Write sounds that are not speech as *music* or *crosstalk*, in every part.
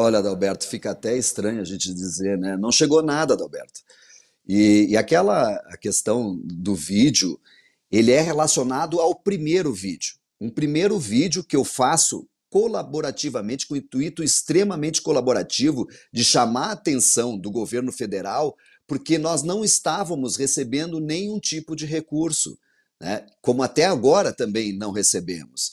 Olha, Adalberto, fica até estranho a gente dizer, né? Não chegou nada, Adalberto. E, e aquela a questão do vídeo, ele é relacionado ao primeiro vídeo. Um primeiro vídeo que eu faço colaborativamente, com o um intuito extremamente colaborativo de chamar a atenção do governo federal, porque nós não estávamos recebendo nenhum tipo de recurso, né? como até agora também não recebemos.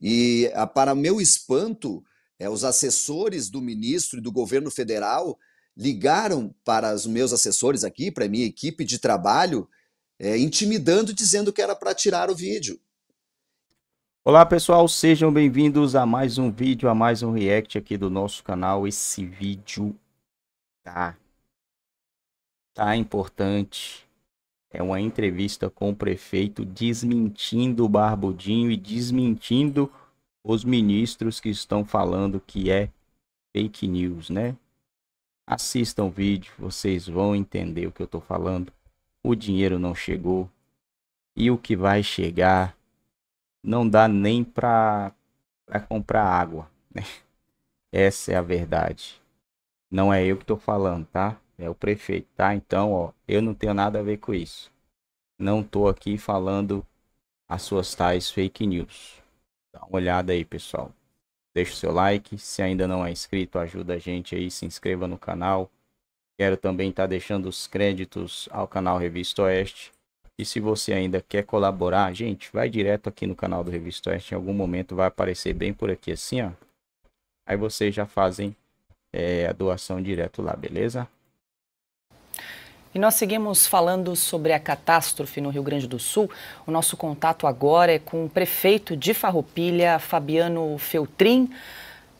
E, ah, para meu espanto, é, os assessores do ministro e do governo federal ligaram para os meus assessores aqui, para a minha equipe de trabalho, é, intimidando, dizendo que era para tirar o vídeo. Olá pessoal, sejam bem-vindos a mais um vídeo, a mais um react aqui do nosso canal. Esse vídeo tá, tá importante. É uma entrevista com o prefeito desmentindo o Barbudinho e desmentindo os ministros que estão falando que é fake news, né? Assistam o vídeo, vocês vão entender o que eu estou falando. O dinheiro não chegou e o que vai chegar não dá nem para comprar água, né? *laughs* Essa é a verdade. Não é eu que estou falando, tá? É o prefeito, tá? Então, ó, eu não tenho nada a ver com isso. Não estou aqui falando as suas tais fake news. Dá uma olhada aí, pessoal. Deixa o seu like. Se ainda não é inscrito, ajuda a gente aí. Se inscreva no canal. Quero também estar tá deixando os créditos ao canal Revista Oeste. E se você ainda quer colaborar, gente, vai direto aqui no canal do Revista Oeste. Em algum momento vai aparecer bem por aqui assim, ó. Aí vocês já fazem é, a doação direto lá, beleza? E nós seguimos falando sobre a catástrofe no Rio Grande do Sul. O nosso contato agora é com o prefeito de Farroupilha, Fabiano Feltrin.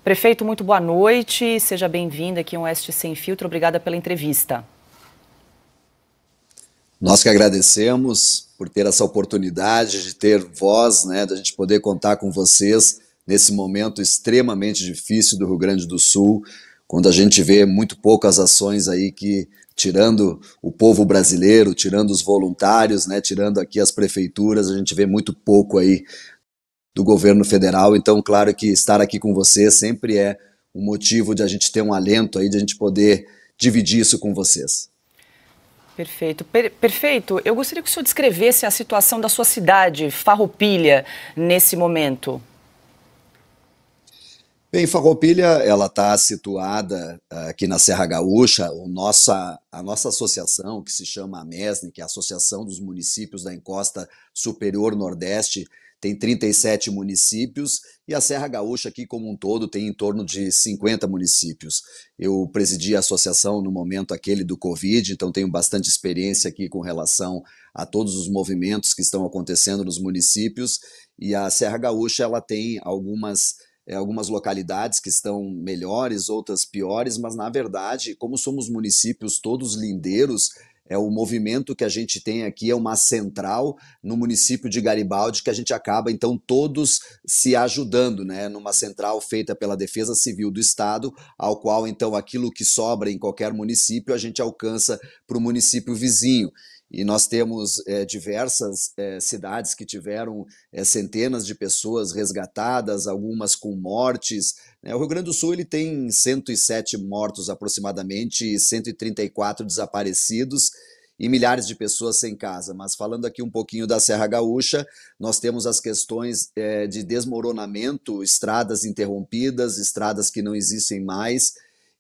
Prefeito, muito boa noite. Seja bem-vindo aqui em Oeste Sem Filtro. Obrigada pela entrevista. Nós que agradecemos por ter essa oportunidade de ter voz, né, da gente poder contar com vocês nesse momento extremamente difícil do Rio Grande do Sul, quando a gente vê muito poucas ações aí que tirando o povo brasileiro, tirando os voluntários, né, tirando aqui as prefeituras, a gente vê muito pouco aí do governo federal. Então, claro que estar aqui com você sempre é um motivo de a gente ter um alento aí, de a gente poder dividir isso com vocês. Perfeito. Per perfeito. Eu gostaria que o senhor descrevesse a situação da sua cidade, Farroupilha, nesse momento. Bem, Farroupilha, ela está situada ah, aqui na Serra Gaúcha. O nossa, a nossa associação, que se chama AMESNE, que é a Associação dos Municípios da Encosta Superior Nordeste, tem 37 municípios e a Serra Gaúcha aqui como um todo tem em torno de 50 municípios. Eu presidi a associação no momento aquele do Covid, então tenho bastante experiência aqui com relação a todos os movimentos que estão acontecendo nos municípios e a Serra Gaúcha ela tem algumas é, algumas localidades que estão melhores, outras piores, mas na verdade, como somos municípios todos lindeiros, é o movimento que a gente tem aqui é uma central no município de Garibaldi que a gente acaba então todos se ajudando, né, numa central feita pela Defesa Civil do Estado, ao qual então aquilo que sobra em qualquer município a gente alcança para o município vizinho. E nós temos é, diversas é, cidades que tiveram é, centenas de pessoas resgatadas, algumas com mortes. Né? o Rio Grande do Sul ele tem 107 mortos aproximadamente, 134 desaparecidos e milhares de pessoas sem casa. Mas falando aqui um pouquinho da Serra Gaúcha, nós temos as questões de desmoronamento, estradas interrompidas, estradas que não existem mais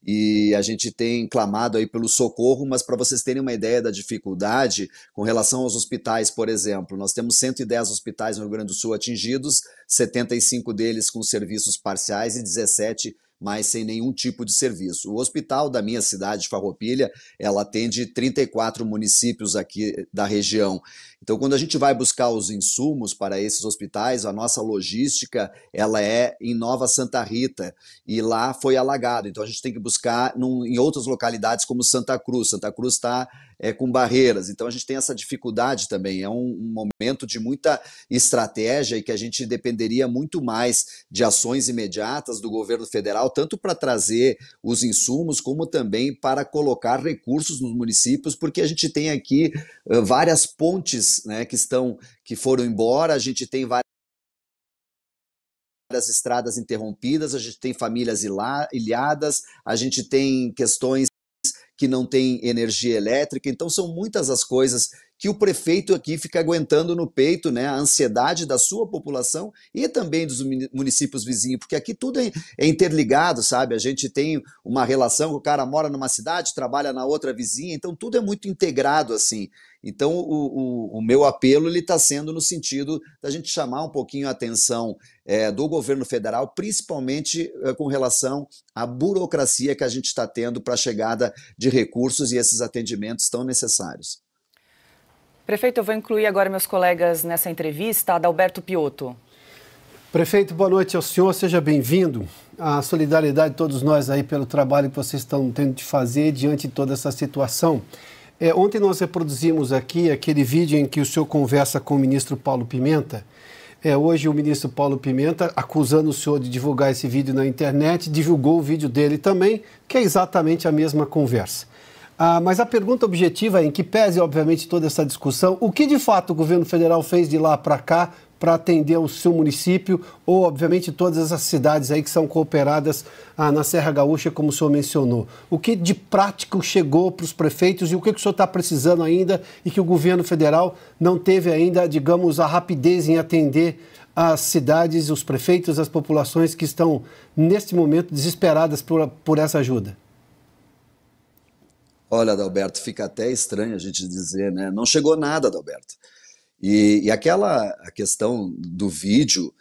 e a gente tem clamado aí pelo socorro, mas para vocês terem uma ideia da dificuldade, com relação aos hospitais, por exemplo, nós temos 110 hospitais no Rio Grande do Sul atingidos, 75 deles com serviços parciais e 17 mas sem nenhum tipo de serviço. O hospital da minha cidade, Farroupilha, ela atende 34 municípios aqui da região. Então, quando a gente vai buscar os insumos para esses hospitais, a nossa logística ela é em Nova Santa Rita e lá foi alagado. Então, a gente tem que buscar num, em outras localidades como Santa Cruz. Santa Cruz está é, com barreiras. Então a gente tem essa dificuldade também. É um, um, momento de muita estratégia e que a gente dependeria muito mais de ações imediatas do governo federal, tanto para trazer os insumos, como também para colocar recursos nos municípios, porque a gente tem aqui uh, várias pontes né, que estão que foram embora, a gente tem várias várias estradas interrompidas, a gente tem famílias ilhadas, a gente tem questões que não tem energia elétrica. Então, são muitas as coisas que o prefeito aqui fica aguentando no peito, né, a ansiedade da sua população e também dos municípios vizinhos, porque aqui tudo é, é interligado, sabe? A gente tem uma relação, o cara mora numa cidade, trabalha na outra vizinha, então tudo é muito integrado assim. Então, o, o, o meu apelo está sendo no sentido da gente chamar um pouquinho a atenção é, do governo federal, principalmente é, com relação à burocracia que a gente está tendo para a chegada de recursos e esses atendimentos tão necessários. Prefeito, eu vou incluir agora meus colegas nessa entrevista, Adalberto Piotto. Prefeito, boa noite ao senhor, seja bem-vindo. A solidariedade de todos nós aí pelo trabalho que vocês estão tendo de fazer diante de toda essa situação. É, ontem nós reproduzimos aqui aquele vídeo em que o senhor conversa com o ministro Paulo Pimenta. É, hoje o ministro Paulo Pimenta, acusando o senhor de divulgar esse vídeo na internet, divulgou o vídeo dele também, que é exatamente a mesma conversa. Ah, mas a pergunta objetiva, é, em que pese, obviamente, toda essa discussão, o que de fato o governo federal fez de lá para cá para atender o seu município ou, obviamente, todas as cidades aí que são cooperadas ah, na Serra Gaúcha, como o senhor mencionou. O que de prático chegou para os prefeitos e o que, que o senhor está precisando ainda e que o governo federal não teve ainda, digamos, a rapidez em atender as cidades, os prefeitos, as populações que estão, neste momento, desesperadas por, por essa ajuda? Olha, Adalberto, fica até estranho a gente dizer, né? Não chegou nada, Adalberto. E, e aquela a questão do vídeo,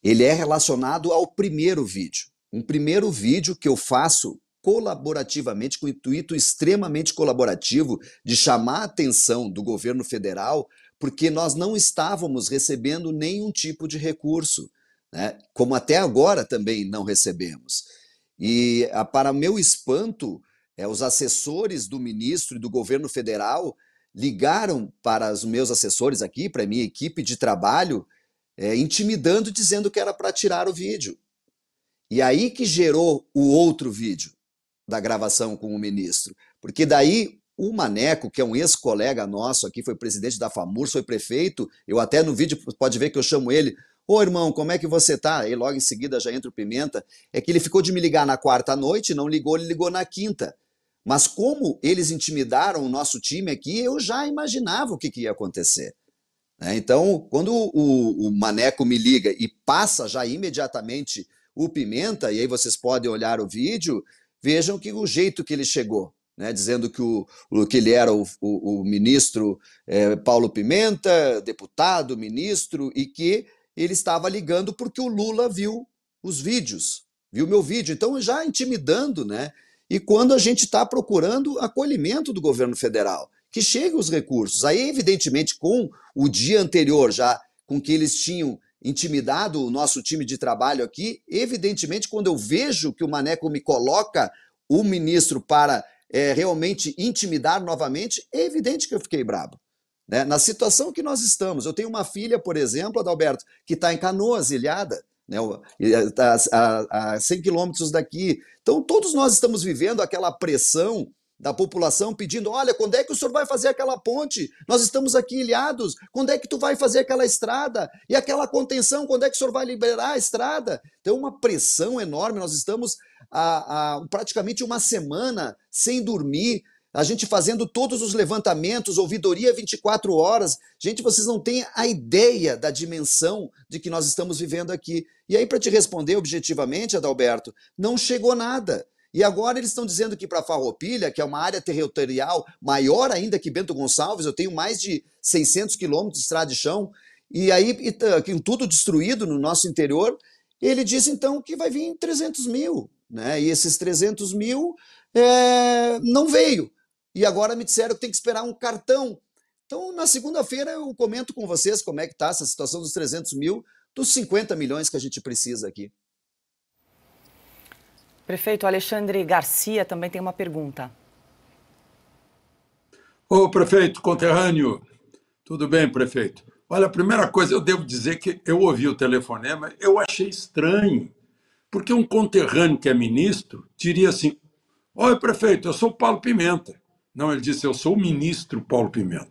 ele é relacionado ao primeiro vídeo. Um primeiro vídeo que eu faço colaborativamente, com o intuito extremamente colaborativo de chamar a atenção do governo federal, porque nós não estávamos recebendo nenhum tipo de recurso, né? como até agora também não recebemos. E, ah, para meu espanto, é, os assessores do ministro e do governo federal ligaram para os meus assessores aqui, para a minha equipe de trabalho, é, intimidando, dizendo que era para tirar o vídeo. E aí que gerou o outro vídeo da gravação com o ministro. Porque daí o Maneco, que é um ex-colega nosso aqui, foi presidente da FAMUR, foi prefeito, eu até no vídeo pode ver que eu chamo ele, ô irmão, como é que você tá? E logo em seguida já entra o Pimenta. É que ele ficou de me ligar na quarta noite, não ligou, ele ligou na quinta. Mas como eles intimidaram o nosso time aqui, eu já imaginava o que, que ia acontecer. Né? Então, quando o, o, Maneco me liga e passa já imediatamente o Pimenta, e aí vocês podem olhar o vídeo, vejam que o jeito que ele chegou. Né, dizendo que, o, que ele era o, o, o ministro é, Paulo Pimenta, deputado, ministro, e que ele estava ligando porque o Lula viu os vídeos, viu meu vídeo. Então, já intimidando, né? e quando a gente está procurando acolhimento do governo federal, que chegue os recursos. Aí, evidentemente, com o dia anterior, já com que eles tinham intimidado o nosso time de trabalho aqui, evidentemente, quando eu vejo que o Maneco me coloca o ministro para é, realmente intimidar novamente, é evidente que eu fiquei bravo. Né? Na situação que nós estamos, eu tenho uma filha, por exemplo, Adalberto, que está em Canoas, ilhada, né? Tá, a, a, a 100 quilômetros daqui. Então, todos nós estamos vivendo aquela pressão da população pedindo: olha, quando é que o senhor vai fazer aquela ponte? Nós estamos aqui ilhados. Quando é que tu vai fazer aquela estrada? E aquela contenção, quando é que o senhor vai liberar a estrada? Tem então, é uma pressão enorme. Nós estamos há, há praticamente uma semana sem dormir, a gente fazendo todos os levantamentos, ouvidoria 24 horas. Gente, vocês não têm a ideia da dimensão de que nós estamos vivendo aqui. E aí, para te responder objetivamente, Adalberto, não chegou nada. E agora eles estão dizendo que para Farroupilha, que é uma área territorial maior ainda que Bento Gonçalves, eu tenho mais de 600 quilômetros de estrada de chão, e aí com tudo destruído no nosso interior, ele diz então que vai vir 300 mil. Né? E esses 300 mil é, não veio. E agora me disseram que tem que esperar um cartão. Então, na segunda-feira eu comento com vocês como é que está essa situação dos 300 mil, dos 50 milhões que a gente precisa aqui. Prefeito Alexandre Garcia também tem uma pergunta. Ô, prefeito conterrâneo, tudo bem, prefeito? Olha, a primeira coisa, eu devo dizer que eu ouvi o telefonema, eu achei estranho, porque um conterrâneo que é ministro diria assim: Olha, prefeito, eu sou Paulo Pimenta. Não, ele disse: Eu sou o ministro Paulo Pimenta.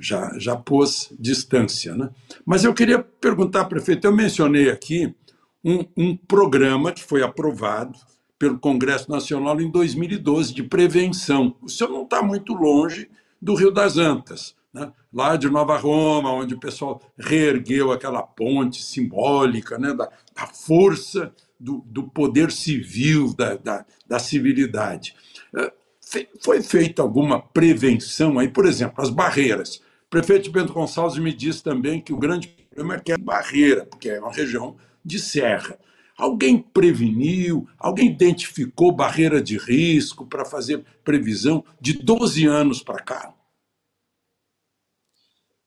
Já, já pôs distância. Né? Mas eu queria perguntar, prefeito: eu mencionei aqui um, um programa que foi aprovado pelo Congresso Nacional em 2012 de prevenção. O senhor não está muito longe do Rio das Antas, né? lá de Nova Roma, onde o pessoal reergueu aquela ponte simbólica né? da, da força do, do poder civil, da, da, da civilidade. Eh, foi feita alguma prevenção aí? Por exemplo, as barreiras. O prefeito Bento Gonçalves me disse também que o grande problema é que é barreira, porque é uma região de serra. Alguém preveniu, alguém identificou barreira de risco para fazer previsão de 12 anos para cá?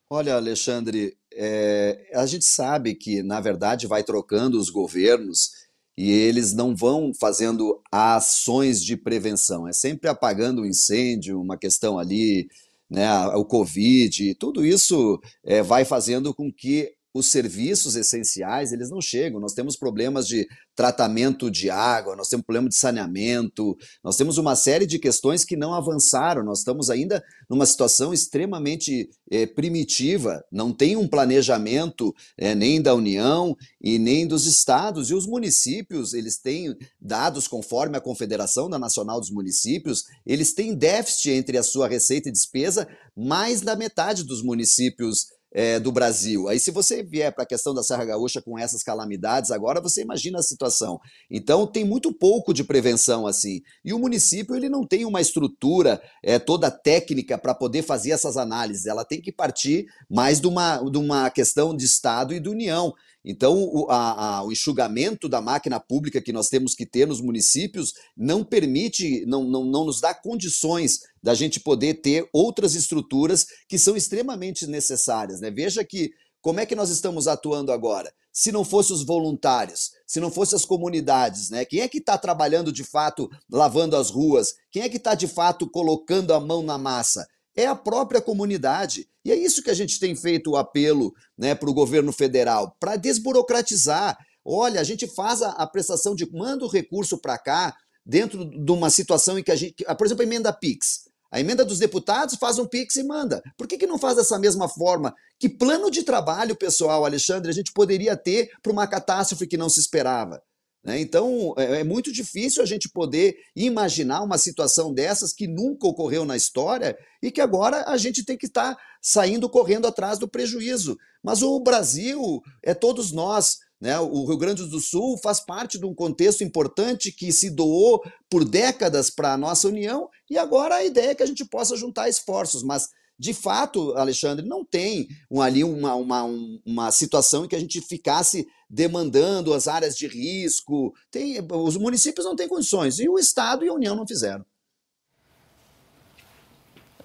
Olha, Alexandre, é, a gente sabe que, na verdade, vai trocando os governos e eles não vão fazendo ações de prevenção, é sempre apagando o um incêndio, uma questão ali, né, o Covid, tudo isso é, vai fazendo com que os serviços essenciais, eles não chegam. Nós temos problemas de tratamento de água, nós temos problema de saneamento, nós temos uma série de questões que não avançaram. Nós estamos ainda numa situação extremamente é, primitiva, não tem um planejamento é, nem da União e nem dos estados. E os municípios, eles têm dados conforme a Confederação da Nacional dos Municípios, eles têm déficit entre a sua receita e despesa mais da metade dos municípios é, do Brasil. Aí, se você vier para a questão da Serra Gaúcha com essas calamidades agora, você imagina a situação. Então, tem muito pouco de prevenção assim. E o município ele não tem uma estrutura é, toda técnica para poder fazer essas análises. Ela tem que partir mais de uma, de uma questão de Estado e de União. Então, o, a, a, o, enxugamento da máquina pública que nós temos que ter nos municípios não permite, não, não, não nos dá condições da gente poder ter outras estruturas que são extremamente necessárias. Né? Veja que como é que nós estamos atuando agora? Se não fossem os voluntários, se não fossem as comunidades, né? Quem é que está trabalhando de fato lavando as ruas? Quem é que está de fato colocando a mão na massa? é a própria comunidade. E é isso que a gente tem feito o apelo né, para o governo federal, para desburocratizar. Olha, a gente faz a, a prestação de manda o recurso para cá dentro de uma situação em que a gente. Por exemplo, a emenda PIX. A emenda dos deputados faz um PIX e manda. Por que, que não faz dessa mesma forma? Que plano de trabalho, pessoal, Alexandre, a gente poderia ter para uma catástrofe que não se esperava? Né? Então, é, é muito difícil a gente poder imaginar uma situação dessas que nunca ocorreu na história e que agora a gente tem que estar tá saindo correndo atrás do prejuízo. Mas o Brasil é todos nós. Né? O Rio Grande do Sul faz parte de um contexto importante que se doou por décadas para a nossa União e agora a ideia é que a gente possa juntar esforços, mas de fato, Alexandre, não tem um, ali uma, uma, uma situação em que a gente ficasse demandando as áreas de risco. Tem, os municípios não têm condições e o Estado e a União não fizeram.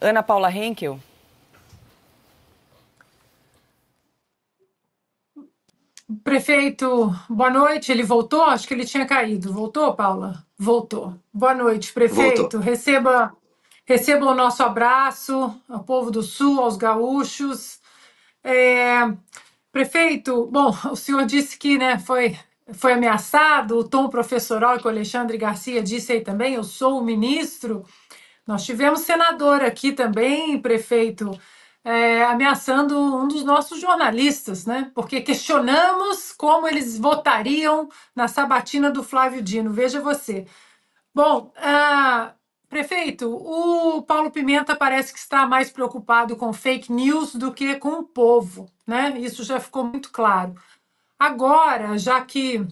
Ana Paula Henkel. Prefeito, boa noite. Ele voltou? Acho que ele tinha caído. Voltou, Paula? Voltou. Boa noite, prefeito. Voltou. Receba receba o nosso abraço ao povo do Sul, aos gaúchos. É, Prefeito, bom, o senhor disse que né, foi, foi ameaçado, o tom professoral que o Alexandre Garcia disse aí também, eu sou o ministro. Nós tivemos senador aqui também, prefeito, é, ameaçando um dos nossos jornalistas, né? Porque questionamos como eles votariam na sabatina do Flávio Dino. Veja você. Bom, ah, Prefeito, o Paulo Pimenta parece que está mais preocupado com fake news do que com o povo, né? Isso já ficou muito claro. Agora, já que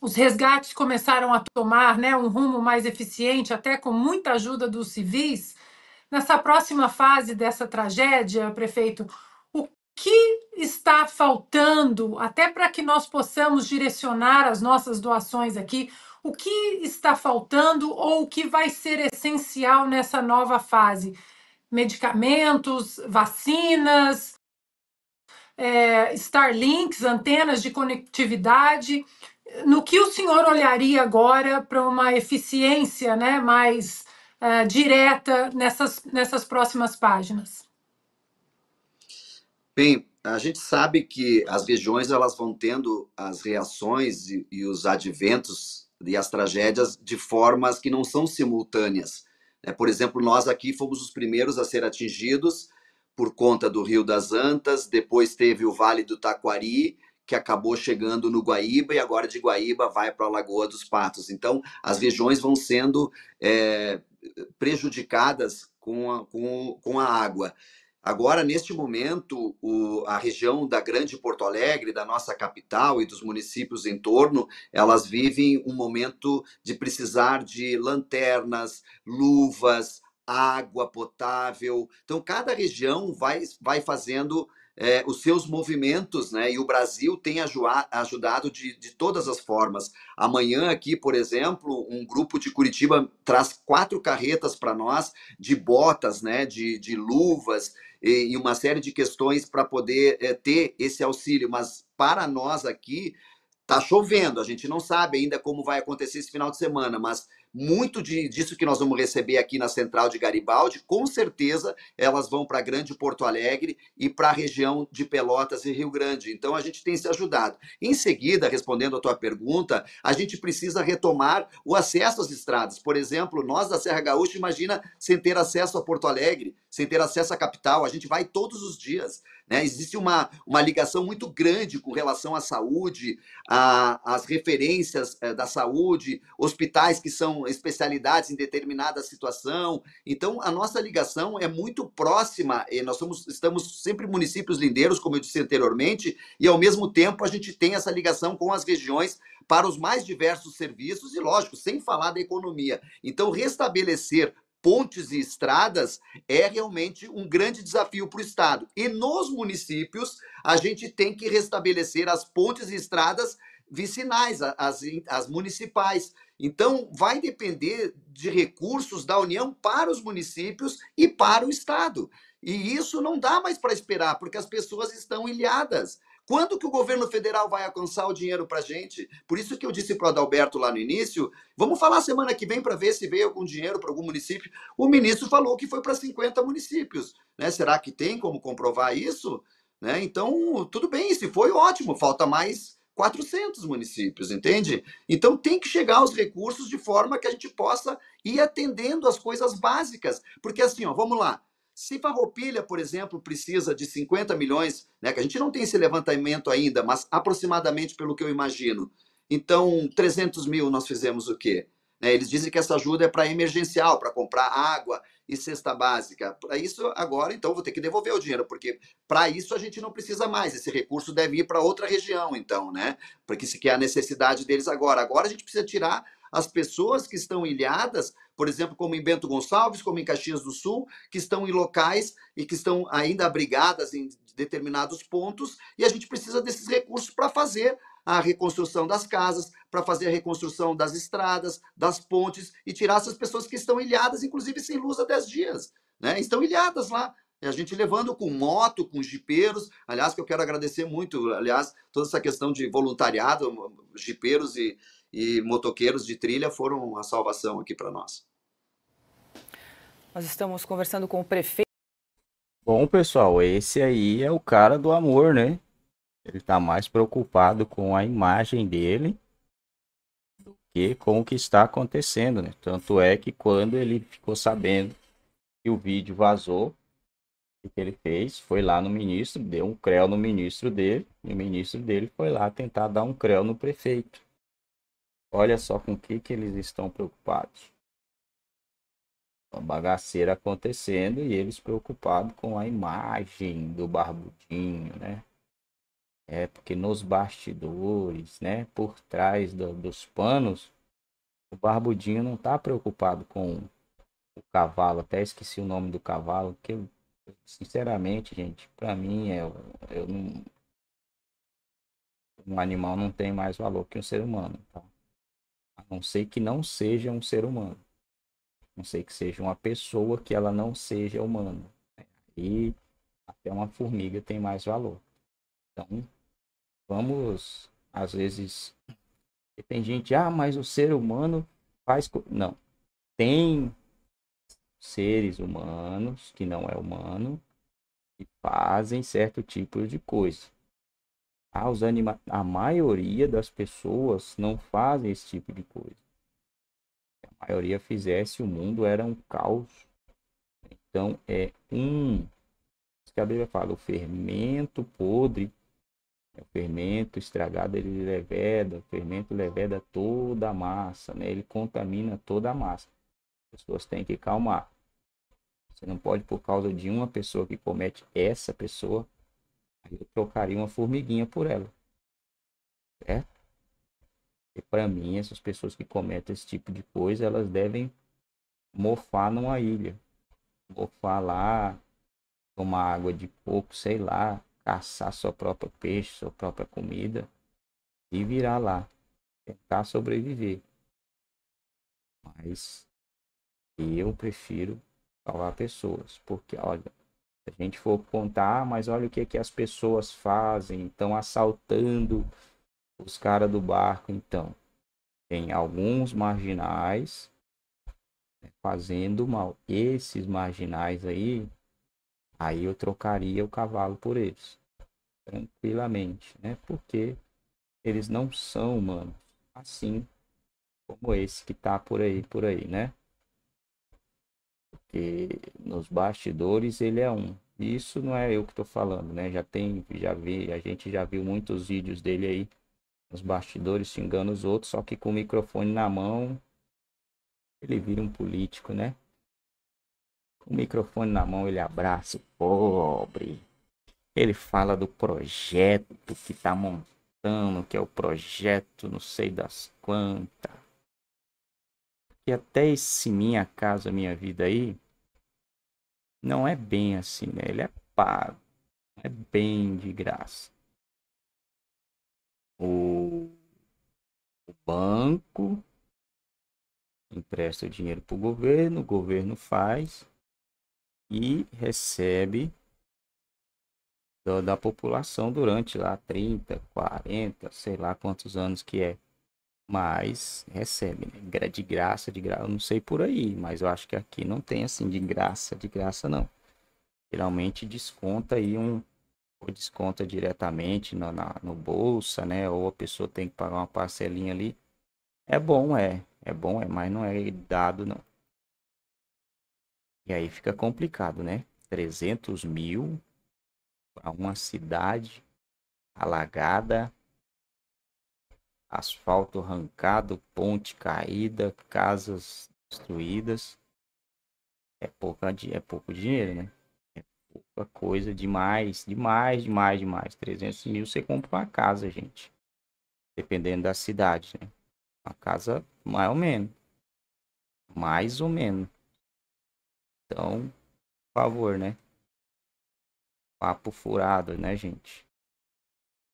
os resgates começaram a tomar né, um rumo mais eficiente, até com muita ajuda dos civis, nessa próxima fase dessa tragédia, prefeito, o que está faltando até para que nós possamos direcionar as nossas doações aqui? o que está faltando ou o que vai ser essencial nessa nova fase? Medicamentos, vacinas, é, Starlinks, antenas de conectividade. No que o senhor olharia agora para uma eficiência né, mais é, direta nessas, nessas próximas páginas? Bem, a gente sabe que as regiões elas vão tendo as reações e, e os adventos e as tragédias de formas que não são simultâneas. É, por exemplo, nós aqui fomos os primeiros a ser atingidos por conta do Rio das Antas, depois teve o Vale do Taquari, que acabou chegando no Guaíba e agora de Guaíba vai para a Lagoa dos Patos. Então, as regiões vão sendo é, prejudicadas com a, com, com a água. Agora, neste momento, o, a região da Grande Porto Alegre, da nossa capital e dos municípios em torno, elas vivem um momento de precisar de lanternas, luvas, água potável. Então, cada região vai, vai fazendo é, os seus movimentos, né? E o Brasil tem ajudado de, de todas as formas. Amanhã, aqui, por exemplo, um grupo de Curitiba traz quatro carretas para nós de botas, né? De, de luvas e uma série de questões para poder é, ter esse auxílio. Mas para nós aqui, está chovendo, a gente não sabe ainda como vai acontecer esse final de semana, mas muito de, disso que nós vamos receber aqui na Central de Garibaldi, com certeza elas vão para Grande Porto Alegre e para a região de Pelotas e Rio Grande. Então a gente tem se ajudado. Em seguida, respondendo a tua pergunta, a gente precisa retomar o acesso às estradas. Por exemplo, nós da Serra Gaúcha, imagina sem ter acesso a Porto Alegre, sem ter acesso à capital. A gente vai todos os dias. Né? Existe uma, uma ligação muito grande com relação à saúde, às referências eh, da saúde, hospitais que são especialidades em determinada situação. Então, a nossa ligação é muito próxima, nós somos, estamos sempre municípios lindeiros, como eu disse anteriormente, e ao mesmo tempo a gente tem essa ligação com as regiões para os mais diversos serviços e, lógico, sem falar da economia. Então, restabelecer pontes e estradas é realmente um grande desafio para o Estado. E nos municípios, a gente tem que restabelecer as pontes e estradas vicinais, as, as municipais. Então, vai depender de recursos da União para os municípios e para o Estado. E isso não dá mais para esperar, porque as pessoas estão ilhadas. Quando que o governo federal vai alcançar o dinheiro para gente? Por isso que eu disse para o Adalberto lá no início, vamos falar semana que vem para ver se veio algum dinheiro para algum município. O ministro falou que foi para 50 municípios. Né? Será que tem como comprovar isso? Né? Então, tudo bem, se foi, ótimo. Falta mais 400 municípios, entende? Então tem que chegar aos recursos de forma que a gente possa ir atendendo as coisas básicas. Porque assim, ó, vamos lá. Se Farroupilha, por exemplo, precisa de 50 milhões, né, que a gente não tem esse levantamento ainda, mas aproximadamente pelo que eu imagino. Então, 300 mil nós fizemos o quê? Né, eles dizem que essa ajuda é para emergencial, para comprar água e cesta básica. Para isso, agora, então, vou ter que devolver o dinheiro, porque para isso a gente não precisa mais. Esse recurso deve ir para outra região, então, né? Porque se quer é a necessidade deles agora. Agora a gente precisa tirar as pessoas que estão ilhadas, por exemplo, como em Bento Gonçalves, como em Caxias do Sul, que estão em locais e que estão ainda abrigadas em determinados pontos, e a gente precisa desses recursos para fazer a reconstrução das casas, para fazer a reconstrução das estradas, das pontes e tirar essas pessoas que estão ilhadas, inclusive sem luz há 10 dias. Né? Estão ilhadas lá. a gente levando com moto, com jipeiros. Aliás, que eu quero agradecer muito, aliás, toda essa questão de voluntariado, jipeiros e, e motoqueiros de trilha foram a salvação aqui para nós. Nós estamos conversando com o prefeito. Bom, pessoal, esse aí é o cara do amor, né? Ele está mais preocupado com a imagem dele do que com o que está acontecendo, né? Tanto é que quando ele ficou sabendo que o vídeo vazou, o que ele fez foi lá no ministro, deu um creu no ministro dele, e o ministro dele foi lá tentar dar um creu no prefeito. Olha só com o que, que eles estão preocupados. Uma bagaceira acontecendo e eles preocupados com a imagem do barbudinho, né? É porque nos bastidores, né, por trás do, dos panos, o barbudinho não está preocupado com o cavalo. Até esqueci o nome do cavalo, que eu, sinceramente, gente, para mim é eu não, um animal não tem mais valor que um ser humano, tá? Não sei que não seja um ser humano. Não sei que seja uma pessoa que ela não seja humana. E até uma formiga tem mais valor. Então, vamos, às vezes, tem gente, ah, mas o ser humano faz. Não. Tem seres humanos que não é humano e fazem certo tipo de coisa. Ah, os anima... A maioria das pessoas não fazem esse tipo de coisa. Se a maioria fizesse, o mundo era um caos. Então é um. Isso que a Bíblia fala, o fermento podre, né, o fermento estragado, ele leveda, o fermento leveda toda a massa, né? ele contamina toda a massa. As pessoas têm que calmar. Você não pode, por causa de uma pessoa que comete essa pessoa, eu trocaria uma formiguinha por ela. Certo? E para mim, essas pessoas que cometem esse tipo de coisa, elas devem morfar numa ilha. morfar lá, tomar água de coco, sei lá, caçar sua própria peixe, sua própria comida e virar lá, tentar sobreviver. Mas eu prefiro salvar pessoas, porque olha, a gente for contar, mas olha o que, é que as pessoas fazem, estão assaltando os caras do barco, então. Tem alguns marginais né, fazendo mal. Esses marginais aí, aí eu trocaria o cavalo por eles. Tranquilamente, né? Porque eles não são, mano, assim como esse que tá por aí, por aí, né? nos bastidores ele é um. isso não é eu que estou falando, né? Já tem, já vi, a gente já viu muitos vídeos dele aí nos bastidores xingando os outros, só que com o microfone na mão ele vira um político, né? Com o microfone na mão ele abraça o pobre. Ele fala do projeto que está montando, que é o projeto não sei das quantas. E até esse Minha Casa Minha Vida aí, não é bem assim, né? Ele é pago, é bem de graça. O, o banco empresta dinheiro para o governo, o governo faz e recebe da, da população durante lá 30, 40, sei lá quantos anos que é mas recebe, né? De graça, de graça, eu não sei por aí, mas eu acho que aqui não tem assim de graça, de graça não. Geralmente desconta aí um ou desconta diretamente no, na, no bolsa, né? Ou a pessoa tem que pagar uma parcelinha ali. É bom, é, é bom, é, mas não é dado não. E aí fica complicado, né? 300 mil para uma cidade alagada, asfalto arrancado, ponte caída, casas destruídas. É, pouca, é pouco dinheiro, né? É pouca coisa demais, demais, demais, demais. 300 mil você compra uma casa, gente. Dependendo da cidade, né? Uma casa mais ou menos. Mais ou menos. Então, por favor, né? Papo furado, né, gente?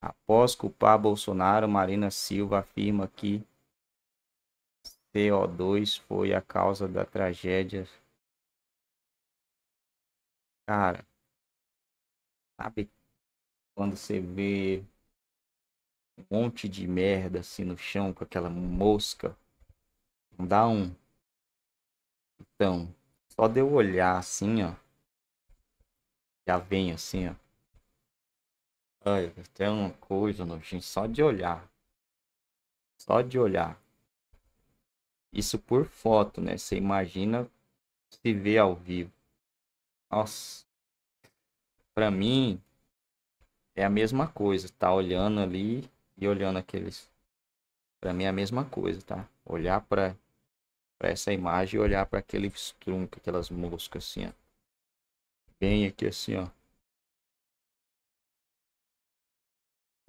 Após culpar Bolsonaro, Marina Silva afirma que CO2 foi a causa da tragédia. Cara, sabe quando você vê um monte de merda assim no chão com aquela mosca? Não dá um. Então, só de eu olhar assim, ó. Já vem assim, ó. Ai, tem uma coisa, nojinho, só de olhar. Só de olhar. Isso por foto, né? Você imagina se ver ao vivo. Nossa. Pra mim, é a mesma coisa. Tá olhando ali e olhando aqueles. Pra mim é a mesma coisa, tá? Olhar pra, pra essa imagem e olhar para aqueles truncos, aquelas moscas assim, ó. Bem aqui assim, ó.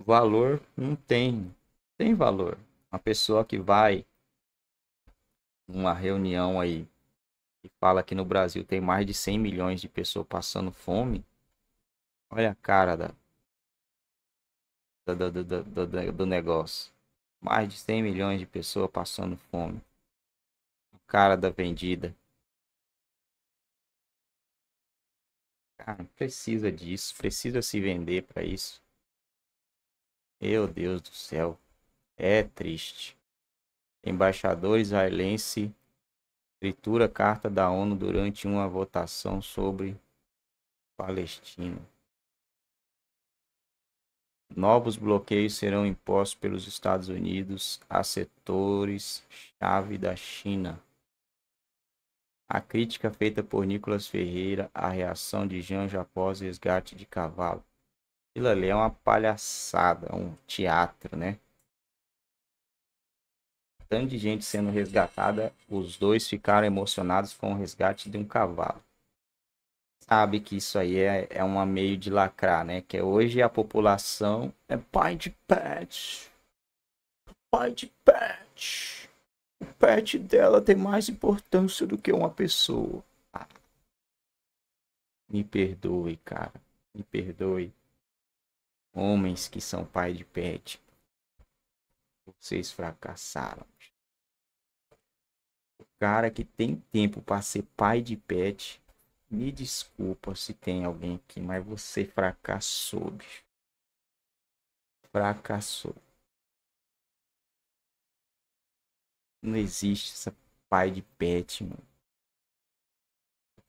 valor não tem. Tem valor. Uma pessoa que vai numa reunião aí e fala que no Brasil tem mais de 100 milhões de pessoas passando fome. Olha a cara da, do negócio. Mais de 100 milhões de pessoas passando fome. A cara da vendida. Cara, precisa disso, precisa se vender para isso. Meu Deus do céu. É triste. Embaixador israelense tritura carta da ONU durante uma votação sobre Palestina. Novos bloqueios serão impostos pelos Estados Unidos a setores-chave da China. A crítica feita por Nicolas Ferreira à reação de Janja após resgate de cavalo. Aquilo ali é uma palhaçada, um teatro, né? Tanto de gente sendo resgatada, os dois ficaram emocionados com o resgate de um cavalo. Sabe que isso aí é, é uma meio de lacrar, né? Que é hoje a população é pai de pet. Pai de pet. O pet dela tem mais importância do que uma pessoa. Ah. Me perdoe, cara. Me perdoe. Homens que são pai de pet, vocês fracassaram. O cara que tem tempo para ser pai de pet, me desculpa se tem alguém aqui, mas você fracassou, bicho. Fracassou. Não existe essa pai de pet, mano.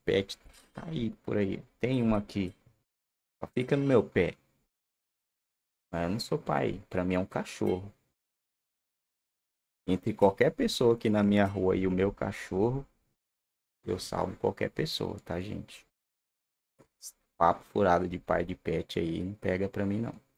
Pet tá aí por aí. Tem uma aqui. Só fica no meu pé. Mas eu não sou pai. Para mim é um cachorro. Entre qualquer pessoa aqui na minha rua e o meu cachorro, eu salvo qualquer pessoa, tá, gente? Esse papo furado de pai de pet aí não pega pra mim, não.